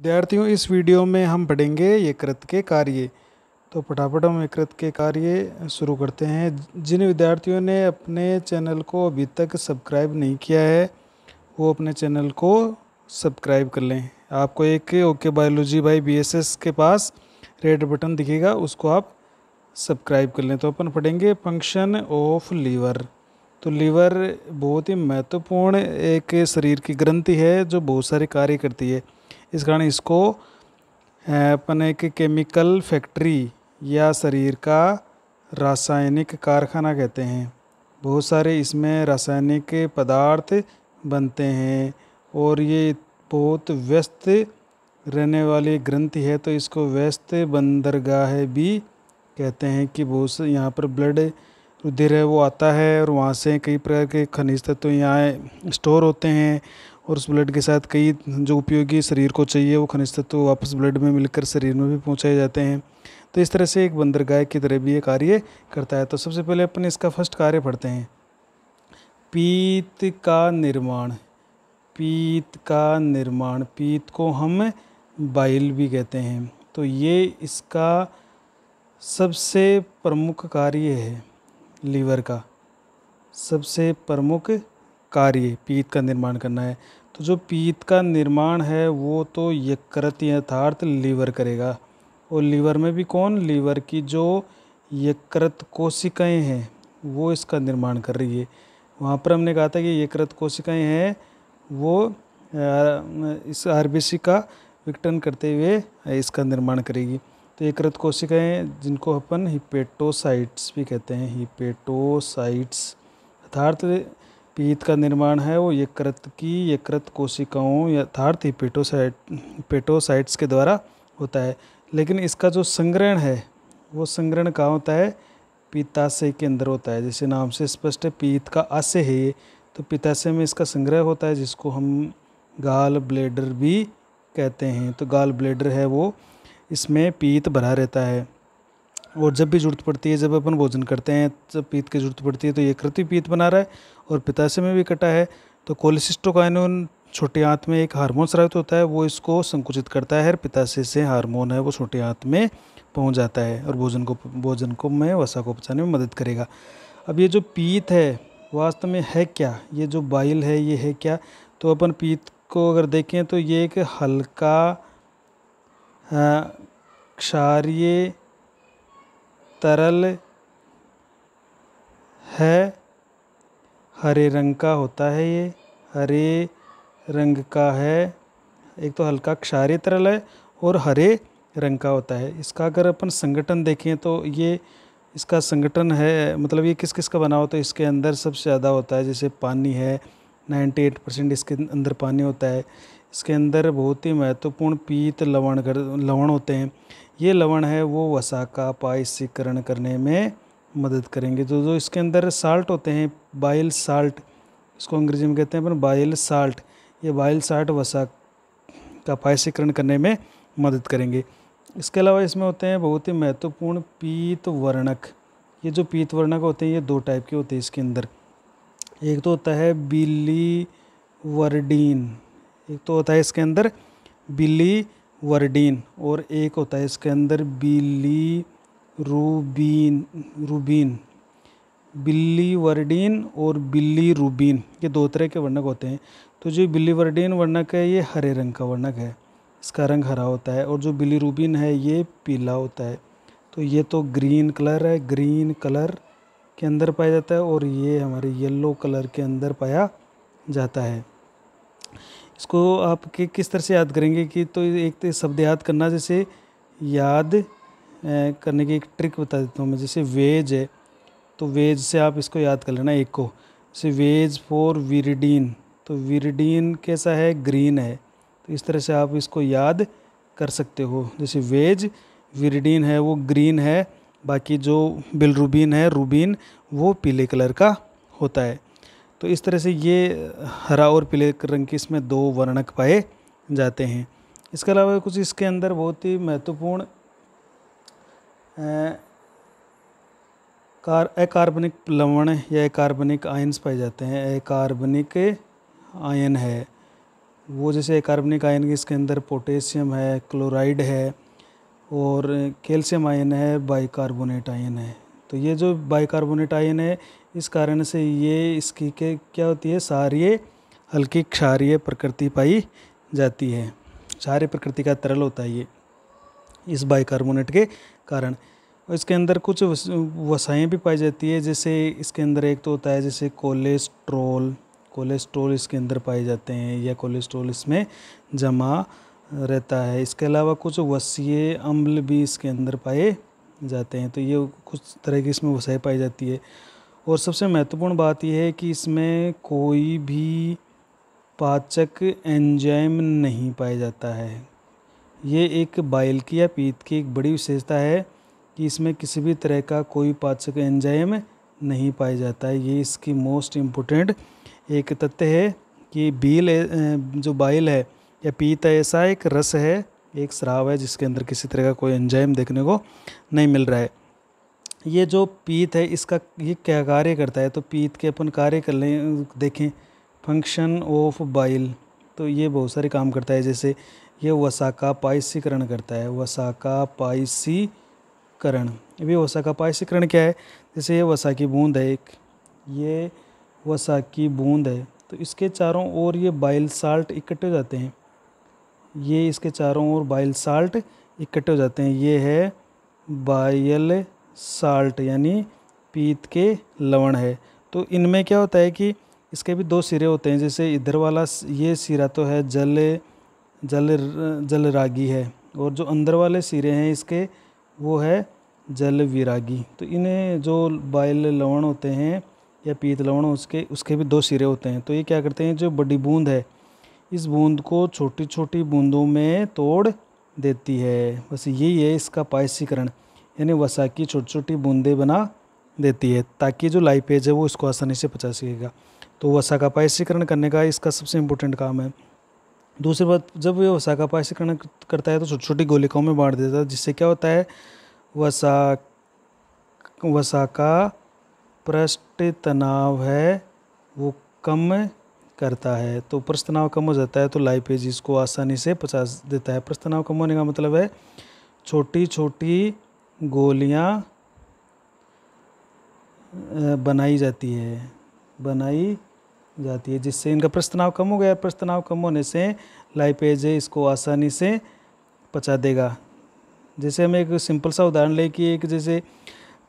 विद्यार्थियों इस वीडियो में हम पढ़ेंगे यकृत के कार्य तो फटाफट हम यकृत के कार्य शुरू करते हैं जिन विद्यार्थियों ने अपने चैनल को अभी तक सब्सक्राइब नहीं किया है वो अपने चैनल को सब्सक्राइब कर लें आपको एक ओके बायोलॉजी बाई बी के पास रेड बटन दिखेगा उसको आप सब्सक्राइब कर लें तो अपन पढ़ेंगे फंक्शन ऑफ लीवर तो लीवर बहुत ही महत्वपूर्ण एक शरीर की ग्रंथि है जो बहुत सारे कार्य करती है इस कारण इसको अपन एक केमिकल फैक्ट्री या शरीर का रासायनिक कारखाना कहते हैं बहुत सारे इसमें रासायनिक पदार्थ बनते हैं और ये बहुत व्यस्त रहने वाली ग्रंथि है तो इसको व्यस्त बंदरगाह भी कहते हैं कि बहुत से यहाँ पर ब्लड रुधिर है वो आता है और वहाँ से कई प्रकार के खनिज तत्व तो यहाँ स्टोर होते हैं और उस ब्लड के साथ कई जो उपयोगी शरीर को चाहिए वो खनिज तत्व वापस ब्लड में मिलकर शरीर में भी पहुँचाए जाते हैं तो इस तरह से एक बंदर गाय की तरह भी ये कार्य करता है तो सबसे पहले अपन इसका फर्स्ट कार्य पढ़ते हैं पीत का निर्माण पीत का निर्माण पीत को हम बाइल भी कहते हैं तो ये इसका सबसे प्रमुख कार्य है लीवर का सबसे प्रमुख कार्य पीत का निर्माण करना है तो जो पीत का निर्माण है वो तो यकृत यथार्थ लीवर करेगा और लीवर में भी कौन लीवर की जो यकृत कोशिकाएं हैं वो इसका निर्माण कर रही है वहाँ पर हमने कहा था कि यकृत कोशिकाएं हैं वो इस आरबीसी का विघटन करते हुए इसका निर्माण करेगी तो यकृत कोशिकाएं जिनको अपन हिपेटोसाइट्स भी कहते हैं हिपेटोसाइट्स अर्थार्थ पीत का निर्माण है वो यकृत की यकृत कोशिकाओं यथार्थ ही पेटोसाइट पेटोसाइट्स के द्वारा होता है लेकिन इसका जो संग्रहण है वो संग्रहण कहाँ होता है पीताशय के अंदर होता है जैसे नाम से स्पष्ट है पीत का आशय है ये तो पीताशय में इसका संग्रह होता है जिसको हम गाल ब्लेडर भी कहते हैं तो गाल ब्लेडर है वो इसमें पीत भरा रहता है और जब भी जरूरत पड़ती है जब अपन भोजन करते हैं जब पीत की जरूरत पड़ती है तो ये कृति पीत बना रहा है और पिताशय में भी कटा है तो कोलिसिस्टोकाइनोन छोटे आंत में एक हार्मोन स्रावित होता है वो इसको संकुचित करता है पिताशय से हार्मोन है वो छोटे आंत में पहुंच जाता है और भोजन को भोजन को में वसा को पचाने में मदद करेगा अब ये जो पीत है वास्तव में है क्या ये जो बाइल है ये है क्या तो अपन पीत को अगर देखें तो ये एक हल्का क्षारिय तरल है हरे रंग का होता है ये हरे रंग का है एक तो हल्का क्षारीय तरल है और हरे रंग का होता है इसका अगर अपन संगठन देखें तो ये इसका संगठन है मतलब ये किस किस का बना हो तो इसके अंदर सबसे ज़्यादा होता है जैसे पानी है 98 परसेंट इसके अंदर पानी होता है इसके अंदर बहुत ही महत्वपूर्ण पीत लवण लवण होते हैं ये लवण है वो वसा का पायसीकरण करने में मदद करेंगे तो जो इसके अंदर साल्ट होते हैं बाइल साल्ट इसको अंग्रेजी में कहते हैं अपन बाइल साल्ट ये बाइल साल्ट वसा का पायसीकरण करने में मदद करेंगे इसके अलावा इसमें होते हैं बहुत ही महत्वपूर्ण पीत वर्णक ये जो पीत वर्णक होते हैं ये दो टाइप के होते हैं इसके अंदर एक तो होता है बिली वर्डीन एक तो होता है इसके अंदर बिली वर्डीन और एक होता है इसके अंदर बिली रूबीन रूबीन बिल्ली वर्डीन और बिल्ली रूबीन ये दो तरह के वर्णक होते हैं तो जो बिल्ली वर्डीन वर्णक है ये हरे रंग का वर्णक है इसका रंग हरा होता है और जो बिल्ली रूबीन है ये पीला होता है तो ये तो ग्रीन कलर है ग्रीन कलर के अंदर पाया जाता है और ये हमारे येलो कलर के अंदर पाया जाता है इसको आप कि किस तरह से याद करेंगे कि तो एक तो शब्द याद करना जैसे याद करने की एक ट्रिक बता देता हूँ मैं जैसे वेज है तो वेज से आप इसको याद कर लेना एक को जैसे वेज फॉर वीरिडीन तो वीरिडीन कैसा है ग्रीन है तो इस तरह से आप इसको याद कर सकते हो जैसे वेज वीरिडीन है वो ग्रीन है बाकी जो बिलरूबीन है रूबीन वो पीले कलर का होता है तो इस तरह से ये हरा और पीले रंग के इसमें दो वर्णक पाए जाते हैं इसके अलावा कुछ इसके अंदर बहुत ही महत्वपूर्ण कार अकार्बनिक लवण या अकार्बनिक आयन्स पाए जाते हैं अकार्बनिक आयन है वो जैसे अकार्बनिक आयन इसके अंदर पोटेशियम है क्लोराइड है और कैल्शियम आयन है बाइकार्बोनेट आयन है तो ये जो बाइकार्बोनेट आयन है इस कारण से ये इसकी के क्या होती है सारी हल्की क्षारीय प्रकृति पाई जाती है क्षार्य प्रकृति का तरल होता है ये इस बाइकार्बोनेट के कारण इसके अंदर कुछ वसाएँ भी पाई जाती है जैसे इसके अंदर एक तो होता है जैसे कोलेस्ट्रोल कोलेस्ट्रोल इसके अंदर पाए जाते हैं या कोलेस्ट्रोल इसमें जमा रहता है इसके अलावा कुछ वसीय अम्ल भी इसके अंदर पाए जाते हैं तो ये कुछ तरह की इसमें वसाएँ पाई जाती है और सबसे महत्वपूर्ण बात यह है कि इसमें कोई भी पाचक एंजाइम नहीं पाया जाता है ये एक बाइल की या पीत की एक बड़ी विशेषता है कि इसमें किसी भी तरह का कोई पाचक एंजाइम नहीं पाया जाता है ये इसकी मोस्ट इम्पोर्टेंट एक तथ्य है कि बील जो बाइल है या पीत है ऐसा एक रस है एक शराब है जिसके अंदर किसी तरह का कोई एंजाइम देखने को नहीं मिल रहा है ये जो पीत है इसका ये क्या कार्य करता है तो पीत के अपन कार्य कर लें देखें फंक्शन ऑफ बाइल तो ये बहुत सारे काम करता है जैसे ये वसाका पायसीकरण करता है वसा पायसीकरण ये अभी का पायसीकरण क्या है जैसे ये वसा की बूंद है एक ये वसा की बूंद है तो इसके चारों ओर ये बाइल साल्ट इकट्ठे हो जाते हैं ये इसके चारों ओर बाइल साल्ट इकट्ठे हो जाते हैं ये है बाइल साल्ट यानी पीत के लवण है तो इनमें क्या होता है कि इसके भी दो सिरे होते हैं जैसे इधर वाला ये सिरा तो है जल जल जल रागी है और जो अंदर वाले सिरे हैं इसके वो है जल विरागी तो इन्हें जो बाइल लवण होते हैं या पीत लवण उसके उसके भी दो सिरे होते हैं तो ये क्या करते हैं जो बड़ी बूंद है इस बूंद को छोटी छोटी बूंदों में तोड़ देती है बस यही है इसका पायसीकरण यानी वसा की छोटी छोटी बूंदें बना देती है ताकि जो लाइपेज है वो इसको आसानी से पचा सकेगा तो वसा का पायसीकरण करने का इसका सबसे इम्पोर्टेंट काम है दूसरी बात जब ये वसा का पायसीकरण करता है तो छोटी छोटी गोलिकाओं में बांट देता है जिससे क्या होता है वसा वसा का पृष्ठ तनाव है वो कम करता है तो पृष्ठ तनाव कम हो जाता है तो लाइपेज इसको आसानी से पचा देता है पृष्ठ तनाव कम होने का मतलब है छोटी छोटी गोलियां बनाई जाती है बनाई जाती है जिससे इनका प्रस्तनाव कम हो गया प्रस्तनाव कम होने से लाइपेज इसको आसानी से पचा देगा जैसे हम एक सिंपल सा उदाहरण लें कि एक जैसे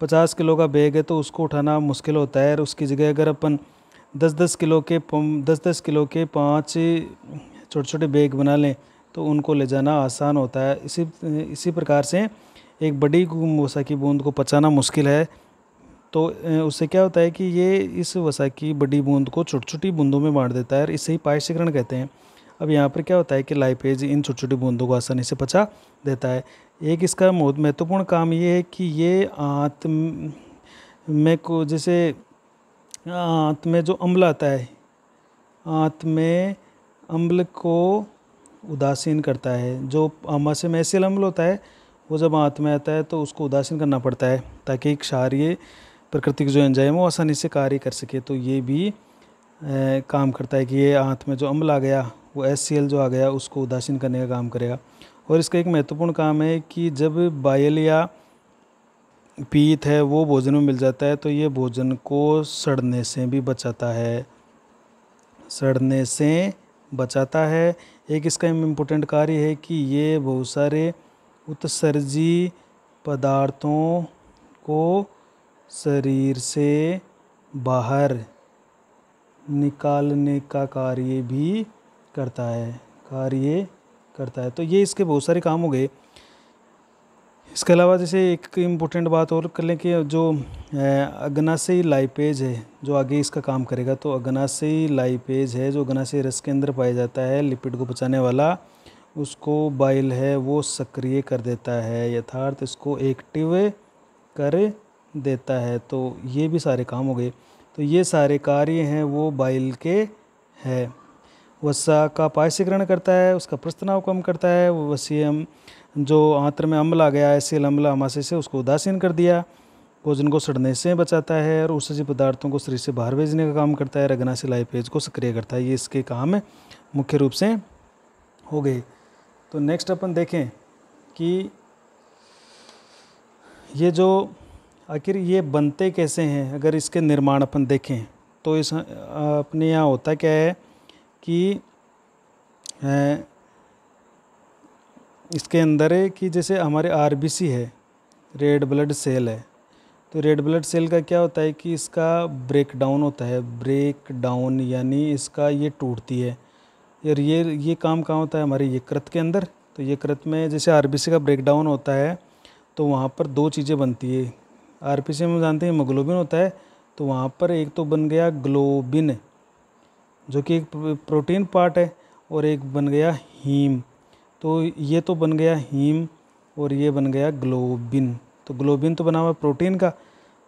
पचास किलो का बैग है तो उसको उठाना मुश्किल होता है और उसकी जगह अगर अपन दस दस किलो के दस दस किलो के पाँच छोटे छोटे बैग बना लें तो उनको ले जाना आसान होता है इसी इसी प्रकार से एक बड़ी वसा की बूंद को पचाना मुश्किल है तो उससे क्या होता है कि ये इस वसा की बड़ी बूंद को छोटी छोटी बूंदों में बांट देता है और इसे ही पायशीकरण कहते हैं अब यहाँ पर क्या होता है कि लाइपेज इन छोटी छोटी बूंदों को आसानी से पचा देता है एक इसका बहुत महत्वपूर्ण काम ये है कि ये आँत में को जैसे आँत में जो अम्ल आता है आँत में अम्ल को उदासीन करता है जो आमाशय में एसिल अम्ल होता है वो जब हाथ में आता है तो उसको उदासीन करना पड़ता है ताकि एक क्षार्य प्रकृति के जो एंजाइम वो आसानी से कार्य कर सके तो ये भी ए, काम करता है कि ये हाथ में जो अम्ल आ गया वो एस जो आ गया उसको उदासीन करने का काम करेगा और इसका एक महत्वपूर्ण काम है कि जब बायल या पीत है वो भोजन में मिल जाता है तो ये भोजन को सड़ने से भी बचाता है सड़ने से बचाता है एक इसका इम्पोर्टेंट कार्य है कि ये बहुत सारे उत्सर्जी पदार्थों को शरीर से बाहर निकालने का कार्य भी करता है कार्य करता है तो ये इसके बहुत सारे काम हो गए इसके अलावा जैसे एक इम्पोर्टेंट बात और कर लें कि जो अग्नाशयी लाइपेज है जो आगे इसका काम करेगा तो अग्नाशयी लाइपेज है जो से रस के अंदर पाया जाता है लिपिड को बचाने वाला उसको बाइल है वो सक्रिय कर देता है यथार्थ इसको एक्टिव कर देता है तो ये भी सारे काम हो गए तो ये सारे कार्य हैं वो बाइल के है वसा का पायसीकरण करता है उसका प्रस्तनाव कम करता है वसीम जो आंत्र में अम्ल आ गया ऐसे अम्ल हमासे से उसको उदासीन कर दिया भोजन को सड़ने से बचाता है और उससे पदार्थों को शरीर से बाहर भेजने का काम करता है रगना से लाइपेज को सक्रिय करता है ये इसके काम मुख्य रूप से हो गए तो नेक्स्ट अपन देखें कि ये जो आखिर ये बनते कैसे हैं अगर इसके निर्माण अपन देखें तो इस अपने यहाँ होता क्या है कि है, इसके अंदर है कि जैसे हमारे आरबीसी है रेड ब्लड सेल है तो रेड ब्लड सेल का क्या होता है कि इसका ब्रेक डाउन होता है ब्रेक डाउन यानी इसका ये टूटती है यार ये ये काम कहाँ होता है हमारे ये कृत के अंदर तो ये कृत में जैसे आर का ब्रेकडाउन होता है तो वहाँ पर दो चीज़ें बनती है आर में जानते हैं हेमोग्लोबिन होता है तो वहाँ पर एक तो बन गया ग्लोबिन जो कि एक प्रोटीन पार्ट है और एक बन गया हीम तो ये तो बन गया हीम और ये बन गया ग्लोबिन तो ग्लोबिन तो बना हुआ प्रोटीन का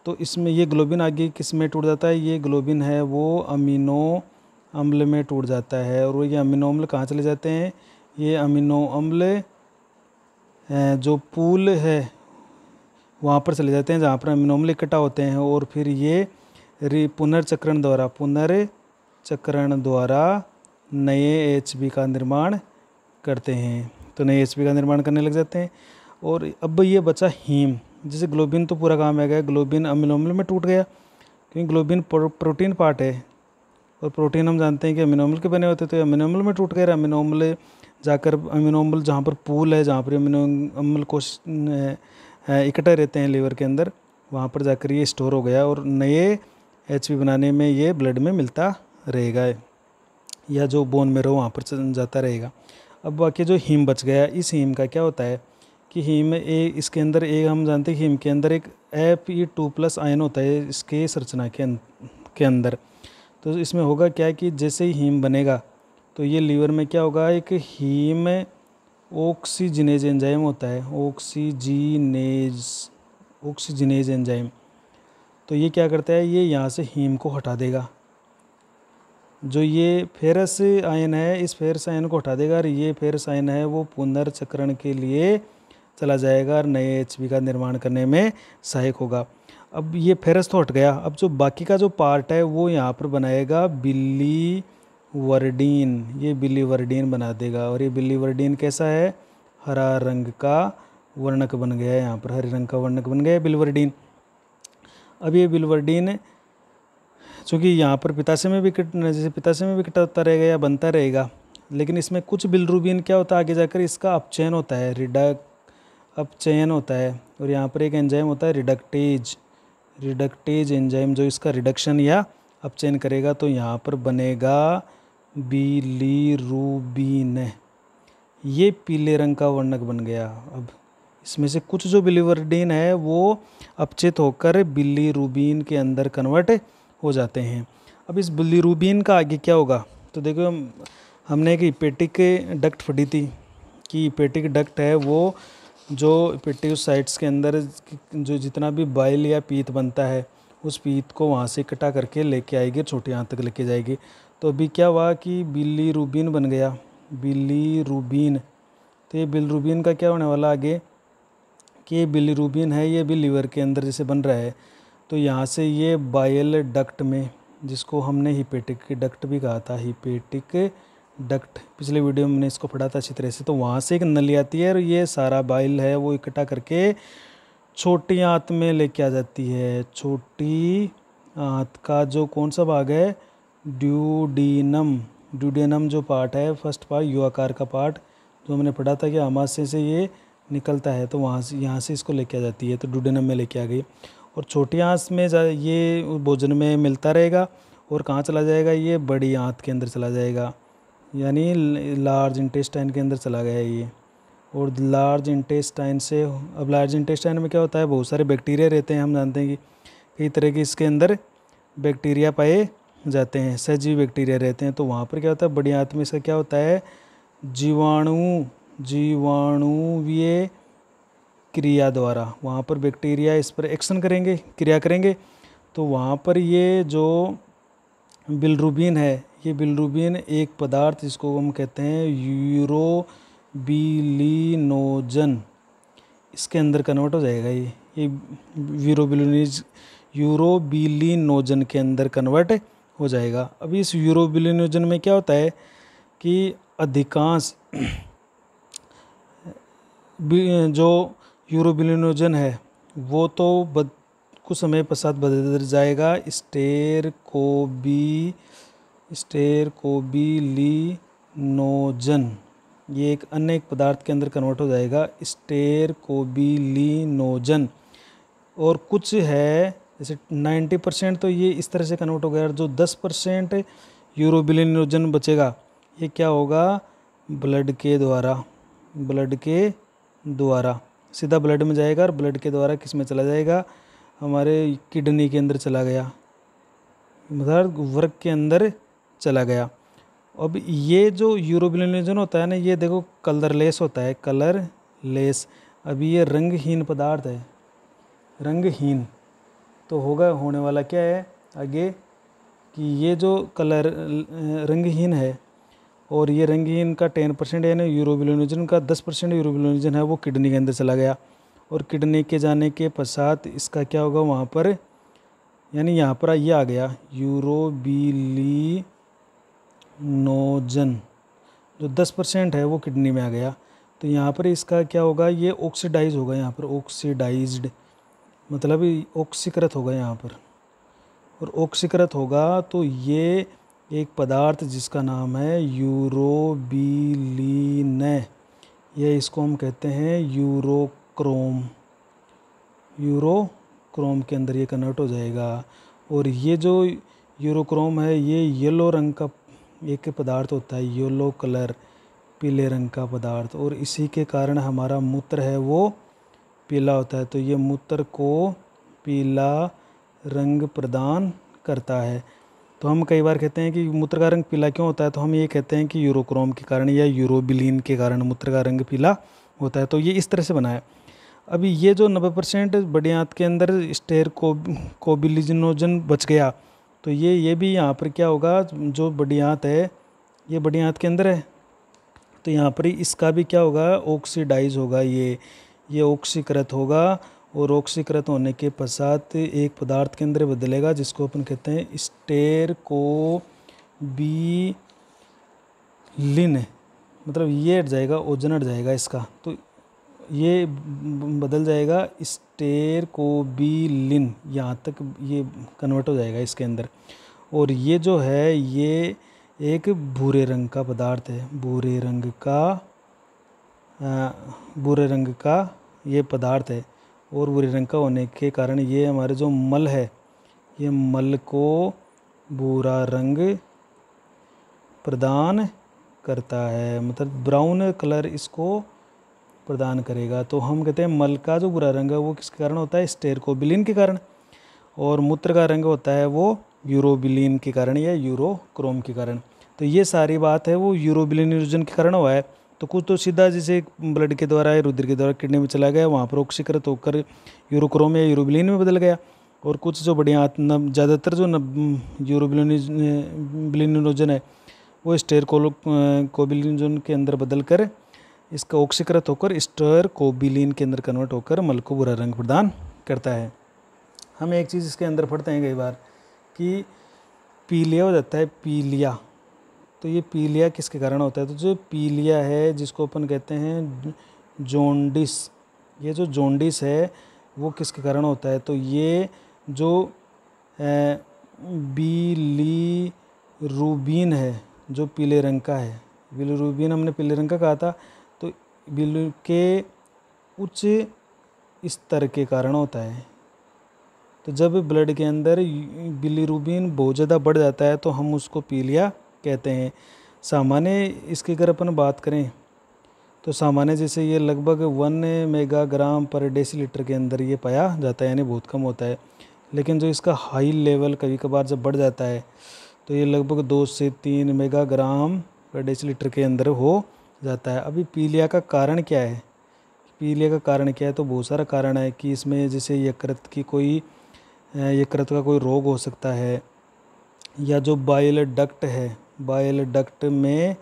तो इसमें ये ग्लोबिन आगे किस में टूट जाता है ये ग्लोबिन है वो अमीनो अम्ल में टूट जाता है और ये अमीनो अम्ल कहाँ चले जाते हैं ये अमीनो अम्ल जो पूल है वहाँ पर चले जाते हैं जहाँ पर अमीनो अम्ल इकट्ठा होते हैं और फिर ये रि पुनर्चक्रण द्वारा पुनर्चक्रण द्वारा नए एच का निर्माण करते हैं तो नए एच का निर्माण करने लग जाते हैं और अब ये बचा हीम जैसे ग्लोबिन तो पूरा काम आ गया ग्लोबिन अमिनोमल में टूट गया क्योंकि ग्लोबिन प्रोटीन पार्ट है और प्रोटीन हम जानते हैं कि अमिनोमल के बने होते तो अमिनोमल में टूट गए अमिनोमल जाकर अमिनोमल जहाँ पर पूल है जहाँ पर अमिनोमल कोश इकट्ठे रहते हैं लीवर के अंदर वहाँ पर जाकर ये स्टोर हो गया और नए एच बनाने में ये ब्लड में मिलता रहेगा या जो बोन में रहो वहाँ पर जाता रहेगा अब बाकी जो हीम बच गया इस हीम का क्या होता है कि हीम ए इसके अंदर ए हम जानते हैं हीम के अंदर एक F E two plus ion होता है इसके संरचना के अं, के अंदर तो इसमें होगा क्या कि जैसे ही हीम बनेगा तो ये लीवर में क्या होगा एक हीम ऑक्सीजनेज एंजाइम होता है ऑक्सीजीनेज ऑक्सीजनेज एंजाइम तो ये क्या करता है ये यहाँ से हीम को हटा देगा जो ये फेरस आयन है इस फेरस आयन को हटा देगा और ये फेरस आयन है वो पुनर्चक्रण के लिए चला जाएगा और नए एच का निर्माण करने में सहायक होगा अब ये तो हट गया अब जो बाकी का जो पार्ट है वो यहाँ पर बनाएगा बिल्ली वर्डीन ये बिल्ली वर्डीन बना देगा और ये बिल्ली वर्डीन कैसा है हरा रंग का वर्णक बन गया है यहाँ पर हरे रंग का वर्णक बन गया है बिलवर्डीन अब ये बिलवर्डीन चूँकि यहाँ पर पिताशय में भी कट जैसे पिताशय में भी कटा होता रहेगा या बनता रहेगा लेकिन इसमें कुछ बिलरूबीन क्या होता है आगे जाकर इसका अपचयन होता है रिडक अपचयन होता है और यहाँ पर एक एंजाइम होता है रिडक्टेज रिडक्टेज एंजाइम जो इसका रिडक्शन या अपचयन करेगा तो यहाँ पर बनेगा बिलीरूबीन ये पीले रंग का वर्णक बन गया अब इसमें से कुछ जो बिलीवरडीन है वो अपचित होकर बिल्ली रूबीन के अंदर कन्वर्ट हो जाते हैं अब इस बिल्ली रूबीन का आगे क्या होगा तो देखो हमने एक इपेटिक डक्ट फटी थी कि इपेटिक डक्ट है वो जो पेट्रियोसाइट्स के अंदर जो जितना भी बाइल या पीत बनता है उस पीत को वहाँ से इकट्ठा करके लेके आएगी छोटे यहाँ तक लेके जाएगी तो अभी क्या हुआ कि बिल्ली रूबीन बन गया बिल्ली रूबीन तो ये बिल रूबीन का क्या होने वाला आगे कि ये बिल्ली रूबीन है ये भी लीवर के अंदर जैसे बन रहा है तो यहाँ से ये बाइल डक्ट में जिसको हमने हिपेटिक डक्ट भी कहा था हिपेटिक डक्ट पिछले वीडियो में मैंने इसको पढ़ा था अच्छी तरह से तो वहाँ से एक नली आती है और ये सारा बाइल है वो इकट्ठा करके छोटी आँत में लेके आ जाती है छोटी आँत का जो कौन सा भाग है ड्यूडीनम ड्यूडेनम जो पार्ट है फर्स्ट पार्ट युवाकार का पार्ट जो हमने पढ़ा था कि अमाशय से ये निकलता है तो वहाँ से यहाँ से इसको लेके आ जाती है तो ड्यूडेनम में लेके आ गई और छोटी आँस में ये भोजन में मिलता रहेगा और कहाँ चला जाएगा ये बड़ी आँत के अंदर चला जाएगा यानी लार्ज इंटेस्टाइन के अंदर चला गया है ये और लार्ज इंटेस्टाइन से अब लार्ज इंटेस्टाइन में क्या होता है बहुत सारे बैक्टीरिया रहते हैं हम जानते हैं कि कई तरह के इसके अंदर बैक्टीरिया पाए जाते हैं सजीव बैक्टीरिया रहते हैं तो वहाँ पर क्या होता है बड़ी आंत से क्या होता है जीवाणु जीवाणुवीय क्रिया द्वारा वहाँ पर बैक्टीरिया इस पर एक्शन करेंगे क्रिया करेंगे तो वहाँ पर ये जो बिलरूबिन है ये बिलरुबिन एक पदार्थ जिसको हम कहते हैं यूरोबिलिनोजन इसके अंदर कन्वर्ट हो जाएगा ये ये यूरोबिलिनिज यूरोबिलिनोजन के अंदर कन्वर्ट हो जाएगा अभी इस यूरोबिलिनोजन में क्या होता है कि अधिकांश जो यूरोबिलिनोजन है वो तो बद, कुछ समय पश्चात बदल जाएगा स्टेर को बी नोजन ये एक अन्य एक पदार्थ के अंदर कन्वर्ट हो जाएगा नोजन और कुछ है जैसे 90 परसेंट तो ये इस तरह से कन्वर्ट हो गया जो 10 परसेंट यूरोबिलिनोजन बचेगा ये क्या होगा ब्लड के द्वारा ब्लड के द्वारा सीधा ब्लड में जाएगा और ब्लड के द्वारा किस में चला जाएगा हमारे किडनी के अंदर चला गया मतलब वर्क के अंदर चला गया अब ये जो यूरोबिलिजन होता है ना ये देखो कलरलेस होता है कलर लेस अभी ये रंगहीन पदार्थ है रंगहीन तो होगा होने वाला क्या है आगे कि ये जो कलर रंगहीन है और ये रंगहीन का टेन परसेंट यानी यूरोबिलोनिजन का दस परसेंट यूरोबिलोनिजन है वो किडनी के अंदर चला गया और किडनी के जाने के पश्चात इसका क्या होगा वहाँ पर यानी यहाँ पर ये आ गया यूरोबिली नोजन जो 10 परसेंट है वो किडनी में आ गया तो यहाँ पर इसका क्या होगा ये ऑक्सीडाइज होगा यहाँ पर ऑक्सीडाइज्ड मतलब ऑक्सीकृत होगा यहाँ पर और ऑक्सीकृत होगा तो ये एक पदार्थ जिसका नाम है यूरोबिलीन ये इसको हम कहते हैं यूरोक्रोम यूरोक्रोम के अंदर ये कन्वर्ट हो जाएगा और ये जो यूरोक्रोम है ये येलो रंग का एक पदार्थ होता है येलो कलर पीले रंग का पदार्थ और इसी के कारण हमारा मूत्र है वो पीला होता है तो ये मूत्र को पीला रंग प्रदान करता है तो हम कई बार कहते हैं कि मूत्र का रंग पीला क्यों होता है तो हम ये कहते हैं कि यूरोक्रोम के कारण या यूरोबिलीन के कारण मूत्र का रंग पीला होता है तो ये इस तरह से बना है अभी ये जो 90 परसेंट बड़े आंत के अंदर स्टेर को कोबिलिजनोजन बच गया तो ये ये भी यहाँ पर क्या होगा जो आँत है ये आँत के अंदर है तो यहाँ पर इसका भी क्या होगा ऑक्सीडाइज होगा ये ये ऑक्सीकृत होगा और ऑक्सीकृत होने के पश्चात एक पदार्थ के अंदर बदलेगा जिसको अपन कहते हैं स्टेर को बी लिन मतलब ये हट जाएगा ओजन हट जाएगा इसका तो ये बदल जाएगा स्टेर को बी लिन यहाँ तक ये कन्वर्ट हो जाएगा इसके अंदर और ये जो है ये एक भूरे रंग का पदार्थ है भूरे रंग का भूरे रंग का ये पदार्थ है और भूरे रंग का होने के कारण ये हमारे जो मल है ये मल को भूरा रंग प्रदान करता है मतलब ब्राउन कलर इसको प्रदान करेगा तो हम कहते हैं मल का जो बुरा रंग है वो किसके कारण होता है स्टेरकोबिलिन के कारण और मूत्र का रंग होता है वो यूरोबिलिन के कारण या यूरोक्रोम के कारण तो ये सारी बात है वो यूरोबिलिन यूरोजन के कारण हुआ है तो कुछ तो सीधा जैसे ब्लड के द्वारा या रुद्र के द्वारा किडनी में चला गया वहाँ पर ऑक्सीकृत होकर यूरोक्रोम या यूरोबिलिन में बदल गया और कुछ जो बढ़िया नब ज़्यादातर जो नब यूरोबिलिन बिलिनोजन है वो स्टेरकोलो कोबिलिन के अंदर बदल कर इसका ऑक्सीकृत होकर स्टर को बिलीन के अंदर कन्वर्ट होकर मल को बुरा रंग प्रदान करता है हम एक चीज़ इसके अंदर पढ़ते हैं कई बार कि पीलिया हो जाता है पीलिया तो ये पीलिया किसके कारण होता है तो जो पीलिया है जिसको अपन कहते हैं जोंडिस ये जो जोंडिस है वो किसके कारण होता है तो ये जो बीली रूबीन है जो पीले रंग का है बिलरूबिन हमने पीले रंग का कहा था बिल के उच्च स्तर के कारण होता है तो जब ब्लड के अंदर बिलीरुबिन बहुत ज़्यादा बढ़ जाता है तो हम उसको पीलिया कहते हैं सामान्य इसकी अगर अपन बात करें तो सामान्य जैसे ये लगभग वन मेगा ग्राम पर डेसीलीटर के अंदर ये पाया जाता है यानी बहुत कम होता है लेकिन जो इसका हाई लेवल कभी कभार जब बढ़ जाता है तो ये लगभग दो से तीन मेगा ग्राम पर डेसीलीटर के अंदर हो जाता है अभी पीलिया का कारण क्या है पीलिया का कारण क्या है तो बहुत सारा कारण है कि इसमें जैसे यकृत की कोई यकृत का कोई रोग हो सकता है या जो बाइल डक्ट है बाइल डक्ट में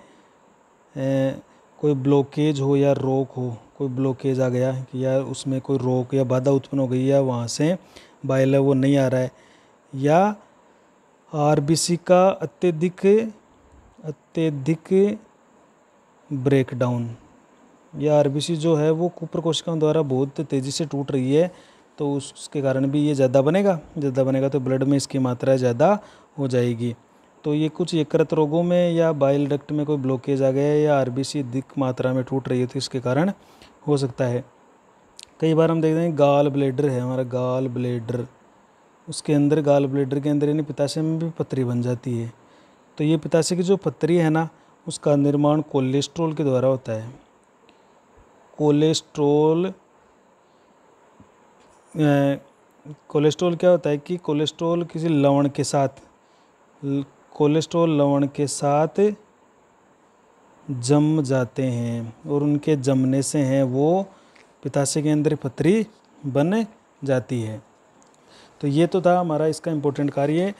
कोई ब्लॉकेज हो या रोग हो कोई ब्लॉकेज आ गया कि या उसमें कोई रोग या बाधा उत्पन्न हो गई या वहाँ से बाइल वो नहीं आ रहा है या आरबीसी का अत्यधिक अत्यधिक ब्रेक डाउन या आर जो है वो कुपर कोशिकाओं द्वारा बहुत तेज़ी से टूट रही है तो उसके कारण भी ये ज़्यादा बनेगा ज़्यादा बनेगा तो ब्लड में इसकी मात्रा ज़्यादा हो जाएगी तो ये कुछ एकरत रोगों में या बाइल डक्ट में कोई ब्लॉकेज आ गया है या आर अधिक मात्रा में टूट रही है तो इसके कारण हो सकता है कई बार हम देखते हैं गाल ब्लेडर है हमारा गाल ब्लेडर उसके अंदर गाल ब्लेडर के अंदर यानी पिताशय में भी पत्री बन जाती है तो ये पिताशय की जो पत्थरी है ना उसका निर्माण कोलेस्ट्रॉल के द्वारा होता है कोलेस्ट्रॉल कोलेस्ट्रॉल क्या होता है कि कोलेस्ट्रॉल किसी लवण के साथ कोलेस्ट्रॉल लवण के साथ जम जाते हैं और उनके जमने से हैं वो पिताशय अंदर पत्री बन जाती है तो ये तो था हमारा इसका इम्पोर्टेंट कार्य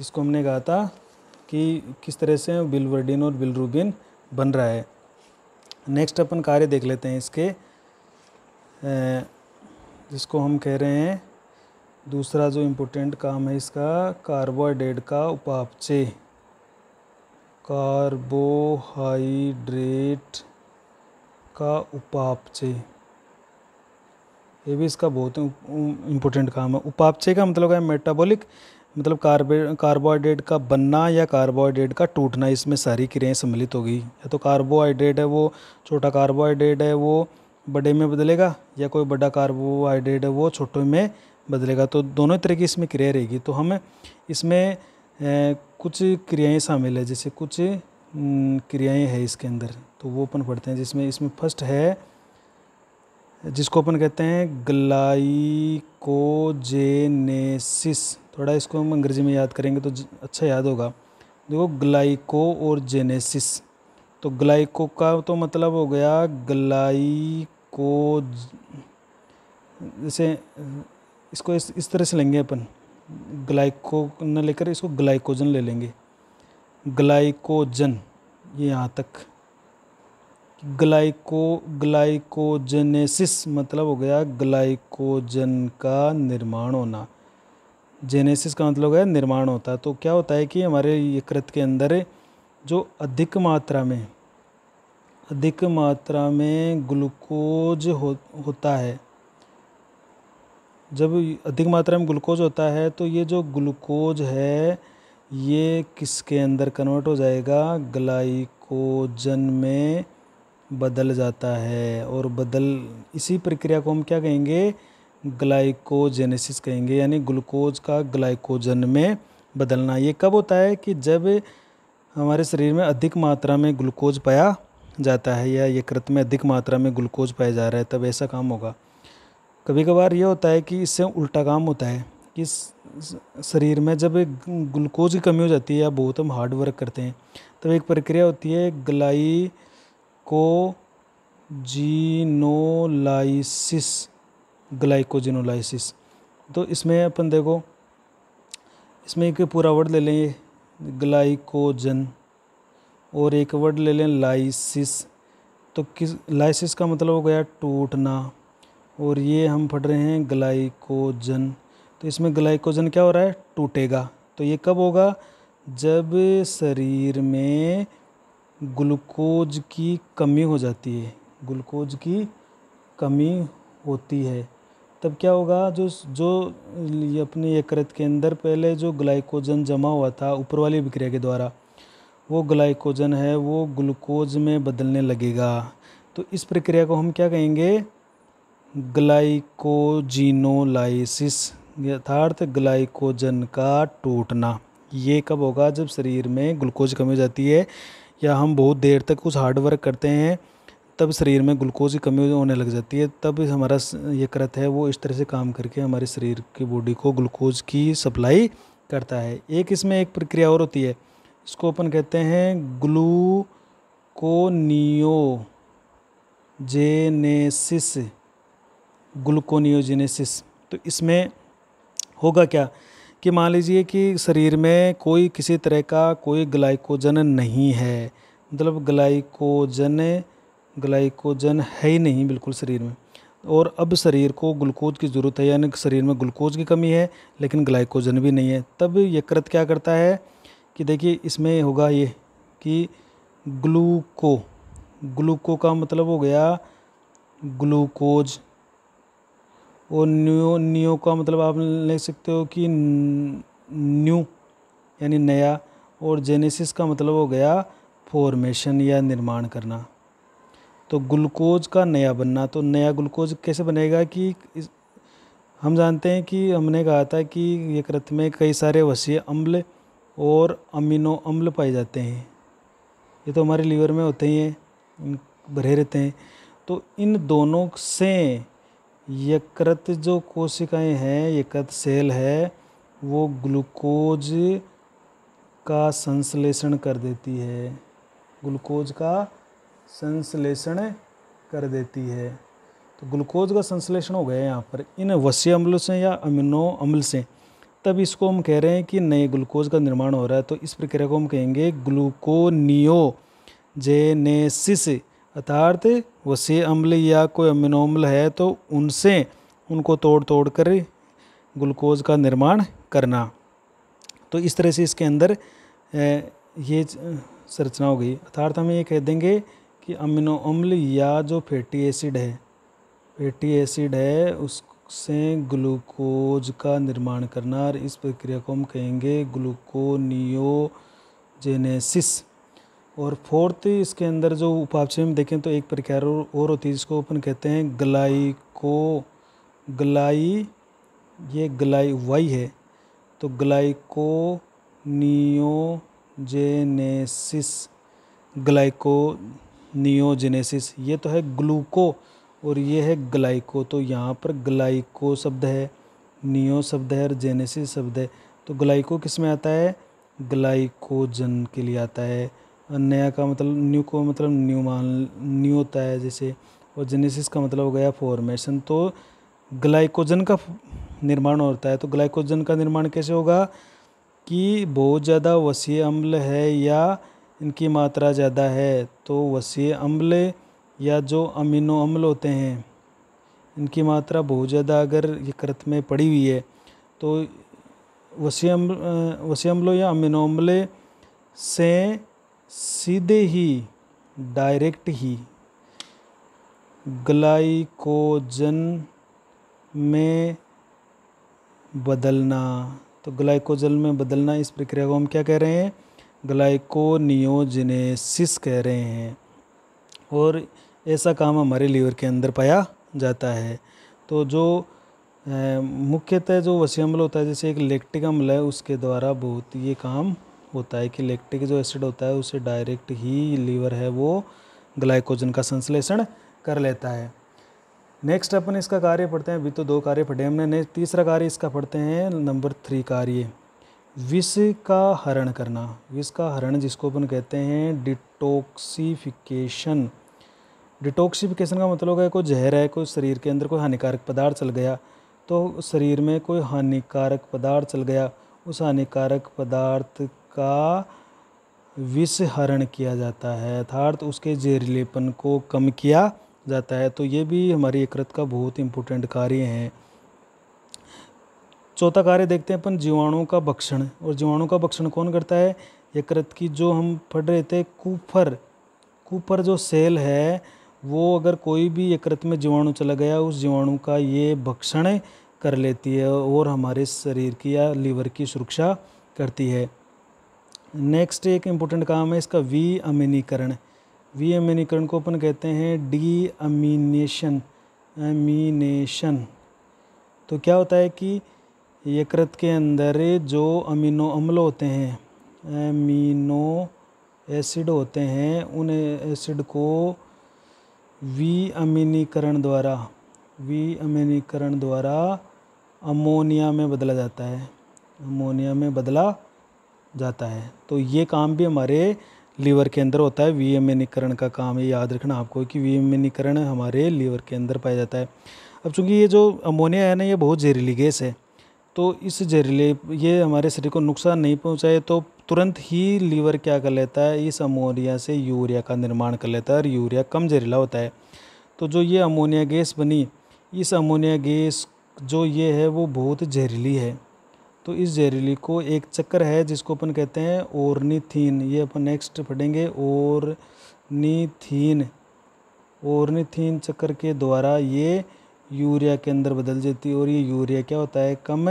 इसको हमने कहा था कि किस तरह से बिलवर्डिन और बिलरूबिन बन रहा है नेक्स्ट अपन कार्य देख लेते हैं इसके जिसको हम कह रहे हैं दूसरा जो इम्पोर्टेंट काम है इसका कार्बोहाइड्रेट का उपापचय कार्बोहाइड्रेट का उपापचय ये भी इसका बहुत इम्पोर्टेंट काम है उपापचय का मतलब है मेटाबॉलिक मतलब कार्बे कार्बोहाइड्रेट का बनना या कार्बोहाइड्रेट का टूटना इसमें सारी क्रियाएं सम्मिलित होगी या तो कार्बोहाइड्रेट है वो छोटा कार्बोहाइड्रेट है वो बड़े में बदलेगा या कोई बड़ा कार्बोहाइड्रेट है वो छोटे में बदलेगा तो दोनों तरह की इसमें क्रिया रहेगी तो हम इसमें कुछ क्रियाएं शामिल है जैसे कुछ क्रियाएं हैं इसके अंदर तो वो अपन पढ़ते हैं जिसमें इसमें फर्स्ट है जिसको अपन कहते हैं ग्लाइकोजेनेसिस थोड़ा इसको हम अंग्रेजी में याद करेंगे तो अच्छा याद होगा देखो ग्लाइको और जेनेसिस तो ग्लाइको का तो मतलब हो गया ग्लाइको जैसे इसको इस इस तरह से लेंगे अपन ग्लाइको न लेकर इसको ग्लाइकोजन ले लेंगे ग्लाइकोजन ये यहाँ तक ग्लाइको ग्लाइकोजेनेसिस मतलब हो गया ग्लाइकोजन का निर्माण होना जेनेसिस का मतलब है निर्माण होता है तो क्या होता है कि हमारे यकृत के अंदर जो अधिक मात्रा में अधिक मात्रा में ग्लूकोज हो होता है जब अधिक मात्रा में ग्लूकोज होता है तो ये जो ग्लूकोज है ये किसके अंदर कन्वर्ट हो जाएगा ग्लाइकोजन में बदल जाता है और बदल इसी प्रक्रिया को हम क्या कहेंगे ग्लाइकोजेनेसिस कहेंगे यानी ग्लूकोज का ग्लाइकोजन में बदलना ये कब होता है कि जब हमारे शरीर में अधिक मात्रा में ग्लूकोज पाया जाता है या यकृत में अधिक मात्रा में ग्लूकोज पाया जा रहा है तब ऐसा काम होगा कभी कभार ये होता है कि इससे उल्टा काम होता है कि शरीर में जब ग्लूकोज की कमी हो जाती है या बहुत हम हार्ड वर्क करते हैं तब एक प्रक्रिया होती है ग्लाई को जीनोलाइसिस ग्लाइकोजिनोलाइसिस तो इसमें अपन देखो इसमें एक पूरा वर्ड ले लें ग्लाइकोजन और एक वर्ड ले लें लाइसिस तो किस लाइसिस का मतलब हो गया टूटना और ये हम पढ़ रहे हैं ग्लाइकोजन तो इसमें ग्लाइकोजन क्या हो रहा है टूटेगा तो ये कब होगा जब शरीर में ग्लूकोज की कमी हो जाती है ग्लूकोज की कमी होती है तब क्या होगा जो जो अपने यकृत के अंदर पहले जो ग्लाइकोजन जमा हुआ था ऊपर वाली विक्रिया के द्वारा वो ग्लाइकोजन है वो ग्लूकोज में बदलने लगेगा तो इस प्रक्रिया को हम क्या कहेंगे ग्लाइकोजिनोलाइसिस यथार्थ ग्लाइकोजन का टूटना ये कब होगा जब शरीर में ग्लूकोज कमी हो जाती है या हम बहुत देर तक कुछ हार्ड वर्क करते हैं तब शरीर में ग्लूकोज की कमी होने लग जाती है तब हमारा ये करत है वो इस तरह से काम करके हमारे शरीर की बॉडी को ग्लूकोज की सप्लाई करता है एक इसमें एक प्रक्रिया और होती है इसको अपन कहते हैं ग्लूकोनियो जेनेसिस ग्लूकोनियोजेनेसिस तो इसमें होगा क्या कि मान लीजिए कि शरीर में कोई किसी तरह का कोई ग्लाइकोजन नहीं है मतलब ग्लाइकोजन ग्लाइकोजन है ही नहीं बिल्कुल शरीर में और अब शरीर को ग्लूकोज की ज़रूरत है यानी शरीर में ग्लूकोज की कमी है लेकिन ग्लाइकोजन भी नहीं है तब यकृत क्या करता है कि देखिए इसमें होगा ये कि ग्लूको ग्लूको का मतलब हो गया ग्लूकोज और न्यू न्यू का मतलब आप ले सकते हो कि न्यू यानी नया और जेनेसिस का मतलब हो गया फॉर्मेशन या निर्माण करना तो ग्लूकोज का नया बनना तो नया ग्लूकोज कैसे बनेगा कि इस, हम जानते हैं कि हमने कहा था कि यकृत में कई सारे वसीय अम्ल और अमीनो अम्ल पाए जाते हैं ये तो हमारे लीवर में होते ही हैं भरे रहते हैं तो इन दोनों से यकृत जो कोशिकाएं हैं यकृत सेल है वो ग्लूकोज का संश्लेषण कर देती है ग्लूकोज का संश्लेषण कर देती है तो ग्लूकोज का संश्लेषण हो गया यहाँ पर इन वसी अम्लों से या अमिनो अम्ल से तब इसको हम कह रहे हैं कि नए ग्लूकोज का निर्माण हो रहा है तो इस प्रक्रिया को हम कहेंगे ग्लूकोनियो जेनेसिस वो वसी अम्ल या कोई अमिनोम्ल है तो उनसे उनको तोड़ तोड़ कर ग्लूकोज का निर्माण करना तो इस तरह से इसके अंदर ये संरचना हो गई अर्थार्थ हम ये कह देंगे कि अमिनो अम्ल या जो फैटी एसिड है फैटी एसिड है उससे ग्लूकोज का निर्माण करना और इस प्रक्रिया को हम कहेंगे ग्लूकोनियोजेनेसिस और फोर्थ इसके अंदर जो उपापचय में देखें तो एक प्रकार और होती है जिसको अपन कहते हैं गलाई को गलाई ये गलाई वाई है तो ग्लाइको नियोजेनेसिस ग्लाइको नियोजेनेसिस ये तो है ग्लूको और ये है ग्लाइको तो यहाँ पर ग्लाइको शब्द है नियो शब्द है और जेनेसिस शब्द है तो ग्लाइको किस में आता है ग्लाइकोजन के लिए आता है नया का मतलब न्यू को मतलब न्यू मान न्यू होता है जैसे और जेनेसिस का मतलब हो गया फॉर्मेशन तो ग्लाइकोजन का निर्माण होता है तो ग्लाइकोजन का निर्माण कैसे होगा कि बहुत ज़्यादा वसीय अम्ल है या इनकी मात्रा ज़्यादा है तो वसीय अम्ल या जो अमीनो अम्ल होते हैं इनकी मात्रा बहुत ज़्यादा अगर कृत में पड़ी हुई है तो वसीय अम्ल वसीय अम्लों या अमीनो अम्ल से सीधे ही डायरेक्ट ही ग्लाइकोजन में बदलना तो ग्लाइकोजन में बदलना इस प्रक्रिया को हम क्या कह रहे हैं ग्लाइकोनियोजेनेसिस कह रहे हैं और ऐसा काम हमारे लीवर के अंदर पाया जाता है तो जो मुख्यतः जो वसी अम्ल होता है जैसे एक लेक्टिक अम्ल है उसके द्वारा बहुत ये काम होता है कि लैक्टिक जो एसिड होता है उसे डायरेक्ट ही लीवर है वो ग्लाइकोजन का संश्लेषण कर लेता है नेक्स्ट अपन इसका कार्य पढ़ते हैं अभी तो दो कार्य पढ़े हमने तीसरा कार्य इसका पढ़ते हैं नंबर थ्री कार्य विष का हरण करना विष का हरण जिसको अपन कहते हैं डिटोक्सीफिकेशन डिटोक्सीफिकेशन का मतलब है कोई जहर है कोई शरीर के अंदर कोई हानिकारक पदार्थ चल गया तो शरीर में कोई हानिकारक पदार्थ चल गया उस हानिकारक पदार्थ का विषहरण किया जाता है अर्थात उसके जेरिलेपन को कम किया जाता है तो ये भी हमारी यकृत का बहुत इम्पोर्टेंट कार्य है चौथा कार्य देखते हैं अपन जीवाणुओं का भक्षण और जीवाणुओं का भक्षण कौन करता है यकृत की जो हम पढ़ रहे थे कूफर कूफर जो सेल है वो अगर कोई भी यकृत में जीवाणु चला गया उस जीवाणु का ये भक्षण कर लेती है और हमारे शरीर की या लीवर की सुरक्षा करती है नेक्स्ट एक इम्पोर्टेंट काम है इसका वी अमीनीकरण वी अमीनीकरण को अपन कहते हैं डी अमीनेशन अमीनेशन तो क्या होता है कि यकृत के अंदर जो अमीनो अम्ल होते हैं अमीनो एसिड होते हैं उन एसिड को वी अमीनीकरण द्वारा वी अमीनीकरण द्वारा अमोनिया में बदला जाता है अमोनिया में बदला जाता है तो ये काम भी हमारे लीवर के अंदर होता है वियमेनीकरण का काम है याद रखना आपको कि वियमेनीकरण हमारे लीवर के अंदर पाया जाता है अब चूंकि ये जो अमोनिया है ना ये बहुत जहरीली गैस है तो इस जहरीले ये हमारे शरीर को नुकसान नहीं पहुँचाए तो तुरंत ही लीवर क्या कर लेता है इस अमोनिया से यूरिया का निर्माण कर लेता है और यूरिया कम जहरीला होता है तो जो ये अमोनिया गैस बनी इस अमोनिया गैस जो ये है वो बहुत जहरीली है तो इस जहरीली को एक चक्कर है जिसको अपन कहते हैं ओरनीथीन ये अपन नेक्स्ट पढ़ेंगे ओर्निथीन ओरनीथीन चक्कर के द्वारा ये यूरिया के अंदर बदल जाती है और ये यूरिया क्या होता है कम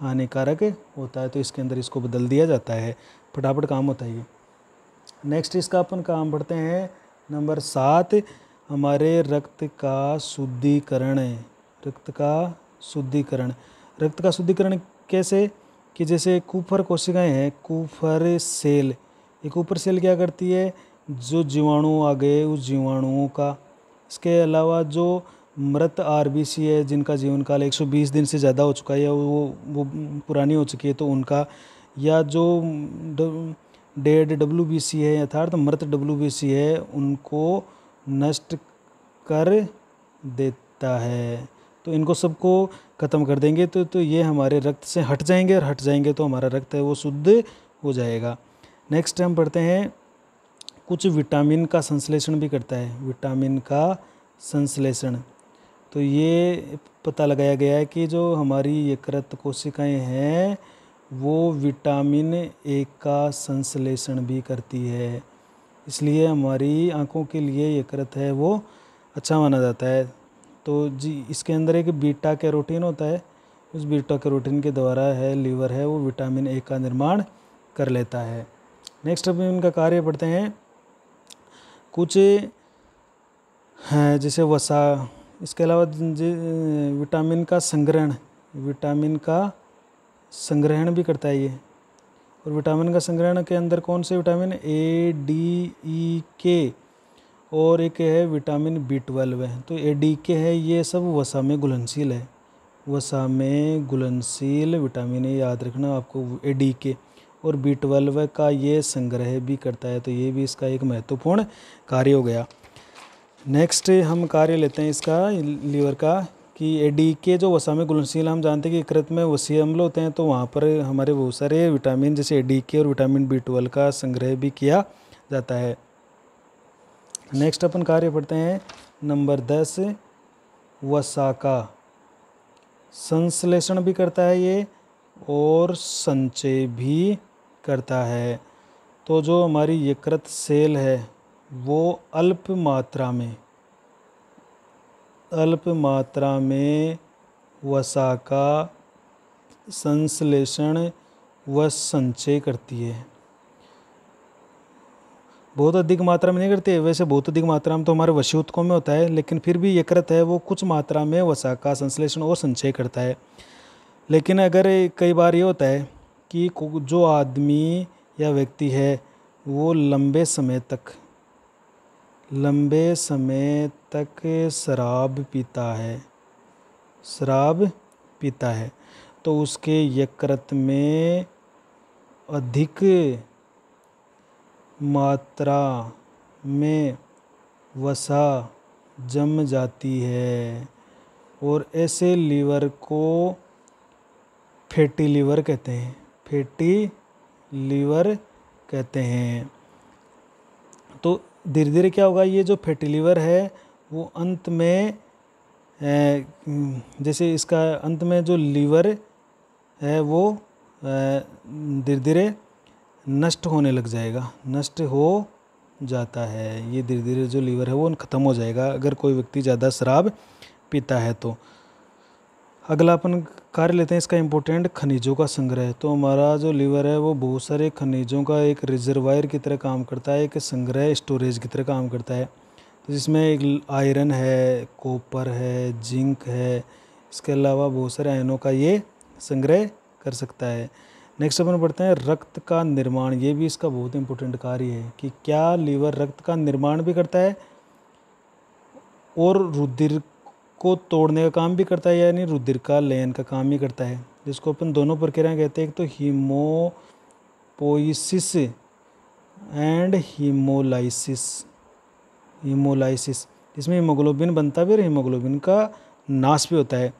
हानिकारक होता है तो इसके अंदर इसको बदल दिया जाता है फटाफट काम होता है ये नेक्स्ट इसका अपन काम पढ़ते हैं नंबर सात हमारे रक्त का शुद्धिकरण रक्त का शुद्धिकरण रक्त का शुद्धिकरण कैसे कि जैसे कूफर कोशिकाएं हैं कूफर सेल ये कूफर सेल क्या करती है जो जीवाणु आ गए उस जीवाणुओं का इसके अलावा जो मृत आर है जिनका जीवन काल 120 दिन से ज़्यादा हो चुका है या वो वो पुरानी हो चुकी है तो उनका या जो डेड डब्ल्यू बी सी है यथार्थ मृत डब्ल्यू बी सी है उनको नष्ट कर देता है तो इनको सबको ख़त्म कर देंगे तो तो ये हमारे रक्त से हट जाएंगे और हट जाएंगे तो हमारा रक्त है वो शुद्ध हो जाएगा नेक्स्ट हम पढ़ते हैं कुछ विटामिन का संश्लेषण भी करता है विटामिन का संश्लेषण तो ये पता लगाया गया है कि जो हमारी यकृत कोशिकाएँ हैं वो विटामिन ए का संश्लेषण भी करती है इसलिए हमारी आँखों के लिए यकृत है वो अच्छा माना जाता है तो जी इसके अंदर एक बीटा कैरोटीन होता है उस बीटा कैरोटीन के द्वारा है लीवर है वो विटामिन ए का निर्माण कर लेता है नेक्स्ट अभी उनका कार्य पढ़ते हैं कुछ है जैसे वसा इसके अलावा विटामिन का संग्रहण विटामिन का संग्रहण भी करता है ये और विटामिन का संग्रहण के अंदर कौन से विटामिन ए डी ई के और एक है विटामिन बी ट्वेल्व है तो ए डी के है ये सब वसा में घुलनशील है वसा में घुलनशील विटामिन ए याद रखना आपको ए डी के और बी ट्वेल्व का ये संग्रह भी करता है तो ये भी इसका एक महत्वपूर्ण कार्य हो गया नेक्स्ट हम कार्य लेते हैं इसका लीवर का कि ए डी के जो वसा में घुलनशील हम जानते हैं कि कृत में वसी अम्ल होते हैं तो वहाँ पर हमारे बहुत सारे विटामिन जैसे ए डी के और विटामिन बी ट्वेल्व का संग्रह भी किया जाता है नेक्स्ट अपन कार्य पढ़ते हैं नंबर दस वसाका संश्लेषण भी करता है ये और संचय भी करता है तो जो हमारी यकृत सेल है वो अल्प मात्रा में अल्प मात्रा में वसा का संश्लेषण व संचय करती है बहुत अधिक मात्रा में नहीं करते वैसे बहुत अधिक मात्रा में तो हमारे वश्योत्कों में होता है लेकिन फिर भी यकृत है वो कुछ मात्रा में वसा का संश्लेषण और संचय करता है लेकिन अगर कई बार ये होता है कि जो आदमी या व्यक्ति है वो लंबे समय तक लंबे समय तक शराब पीता है शराब पीता है तो उसके यकृत में अधिक मात्रा में वसा जम जाती है और ऐसे लीवर को फैटी लीवर कहते हैं फैटी लीवर कहते हैं तो धीरे धीरे क्या होगा ये जो फैटी लीवर है वो अंत में जैसे इसका अंत में जो लीवर है वो धीरे धीरे नष्ट होने लग जाएगा नष्ट हो जाता है ये धीरे धीरे जो लीवर है वो ख़त्म हो जाएगा अगर कोई व्यक्ति ज़्यादा शराब पीता है तो अगला अपन कार्य लेते हैं इसका इम्पोर्टेंट खनिजों का संग्रह तो हमारा जो लीवर है वो बहुत सारे खनिजों का एक रिजर्वायर की तरह काम करता है एक संग्रह स्टोरेज की तरह काम करता है तो जिसमें एक आयरन है कॉपर है जिंक है इसके अलावा बहुत सारे आयनों का ये संग्रह कर सकता है नेक्स्ट अपन पढ़ते हैं रक्त का निर्माण ये भी इसका बहुत इंपॉर्टेंट कार्य है कि क्या लीवर रक्त का निर्माण भी करता है और रुधिर को तोड़ने का काम भी करता है यानी रुधिर का लयन का काम भी करता है जिसको अपन दोनों प्रक्रियाएं कहते हैं एक तो हीमोपोइसिस एंड हीमोलाइसिस हीमोलाइसिस इसमें हीमोग्लोबिन बनता भी और हीमोग्लोबिन का नाश भी होता है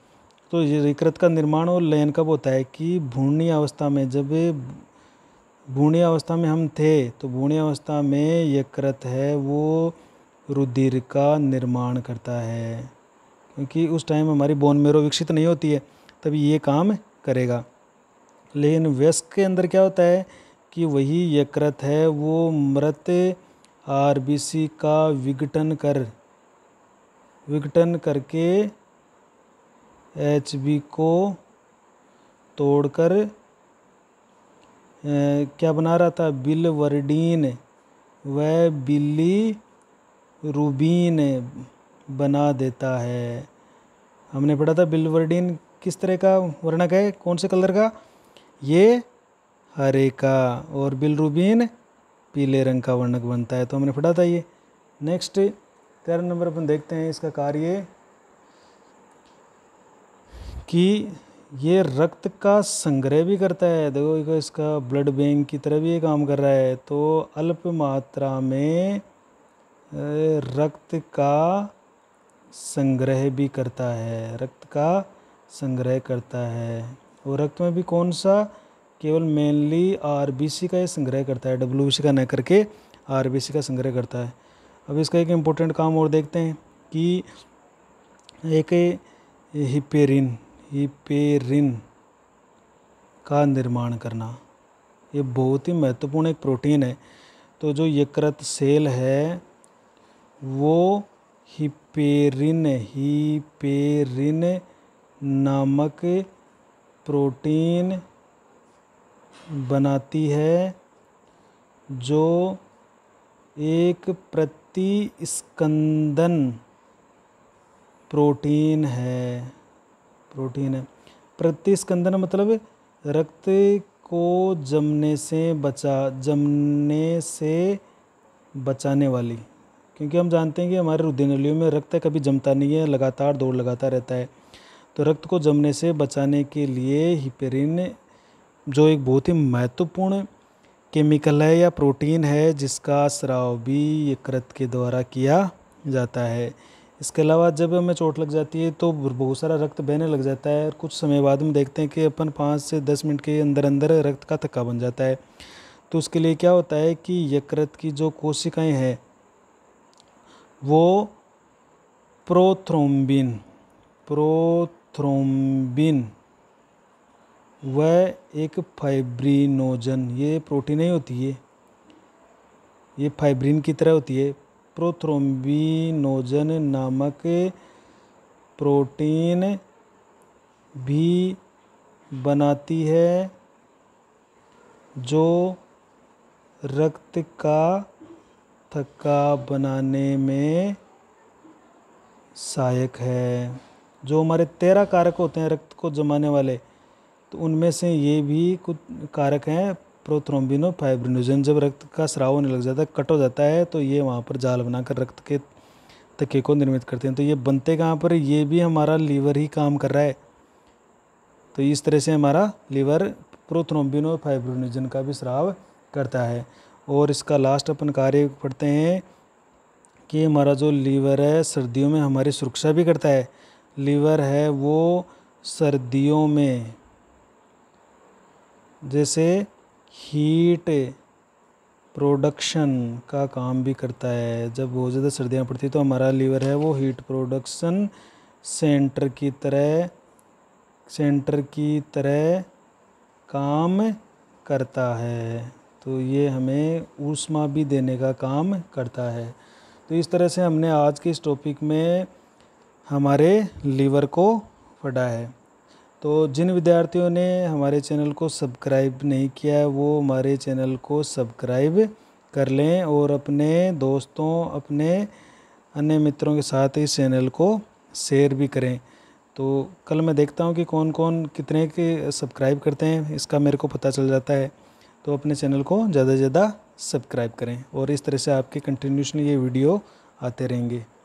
तो ये रिकृत का निर्माण और लयन कब होता है कि भूणी अवस्था में जब भूणी अवस्था में हम थे तो भूणी अवस्था में ये कृत है वो रुधिर का निर्माण करता है क्योंकि उस टाइम हमारी बोन मेरो विकसित नहीं होती है तभी ये काम करेगा लेकिन व्यस्क के अंदर क्या होता है कि वही यकृत है वो मृत आरबीसी का विघटन कर विघटन करके एच बी को तोड़कर क्या बना रहा था बिल वर्डीन व बिल्ली रूबीन बना देता है हमने पढ़ा था बिल वर्डीन किस तरह का वर्णक है कौन से कलर का ये हरे का और बिल रूबीन पीले रंग का वर्णक बनता है तो हमने पढ़ा था ये नेक्स्ट तेरह नंबर अपन देखते हैं इसका कार्य कि ये रक्त का संग्रह भी करता है देखो इसका ब्लड बैंक की तरह भी ये काम कर रहा है तो अल्प मात्रा में रक्त का संग्रह भी करता है रक्त का संग्रह करता है और रक्त में भी कौन सा केवल मेनली आरबीसी का ये संग्रह करता है सी का न करके आरबीसी का संग्रह करता है अब इसका एक इम्पोर्टेंट काम और देखते हैं कि एक हिपेरिन हिपेरिन का निर्माण करना ये बहुत ही महत्वपूर्ण एक प्रोटीन है तो जो यकृत सेल है वो हिपेरिन हिपेरिन नामक प्रोटीन बनाती है जो एक प्रति स्कंदन प्रोटीन है प्रोटीन है प्रतिस्कंदन मतलब रक्त को जमने से बचा जमने से बचाने वाली क्योंकि हम जानते हैं कि हमारे नलियों में रक्त कभी जमता नहीं है लगातार दौड़ लगाता रहता है तो रक्त को जमने से बचाने के लिए हिपेरिन जो एक बहुत ही महत्वपूर्ण केमिकल है या प्रोटीन है जिसका स्राव भी यकृत के द्वारा किया जाता है इसके अलावा जब हमें चोट लग जाती है तो बहुत सारा रक्त बहने लग जाता है और कुछ समय बाद हम देखते हैं कि अपन पाँच से दस मिनट के अंदर अंदर रक्त का थक्का बन जाता है तो उसके लिए क्या होता है कि यकृत की जो कोशिकाएं हैं वो प्रोथ्रोम्बिन प्रोथ्रोम्बिन वह एक फाइब्रिनोजन ये प्रोटीन ही होती है ये फाइब्रिन की तरह होती है प्रोथ्रोम्बिनोजन नामक प्रोटीन भी बनाती है जो रक्त का थक्का बनाने में सहायक है जो हमारे तेरह कारक होते हैं रक्त को जमाने वाले तो उनमें से ये भी कुछ कारक हैं फाइब्रिनोजन जब रक्त का स्राव होने लग जाता है कट हो जाता है तो ये वहाँ पर जाल बनाकर रक्त के तके को निर्मित करते हैं तो ये बनते कहाँ पर ये भी हमारा लीवर ही काम कर रहा है तो इस तरह से हमारा लीवर फाइब्रोनिजन का भी स्राव करता है और इसका लास्ट अपन कार्य पढ़ते हैं कि हमारा जो लीवर है सर्दियों में हमारी सुरक्षा भी करता है लीवर है वो सर्दियों में जैसे हीट प्रोडक्शन का काम भी करता है जब बहुत ज़्यादा सर्दियाँ पड़ती तो हमारा लीवर है वो हीट प्रोडक्शन सेंटर की तरह सेंटर की तरह काम करता है तो ये हमें ऊष्मा भी देने का काम करता है तो इस तरह से हमने आज के इस टॉपिक में हमारे लीवर को पढ़ा है तो जिन विद्यार्थियों ने हमारे चैनल को सब्सक्राइब नहीं किया है वो हमारे चैनल को सब्सक्राइब कर लें और अपने दोस्तों अपने अन्य मित्रों के साथ इस चैनल को शेयर भी करें तो कल मैं देखता हूँ कि कौन कौन कितने के सब्सक्राइब करते हैं इसका मेरे को पता चल जाता है तो अपने चैनल को ज़्यादा से ज़्यादा सब्सक्राइब करें और इस तरह से आपके कंटिन्यूशन ये वीडियो आते रहेंगे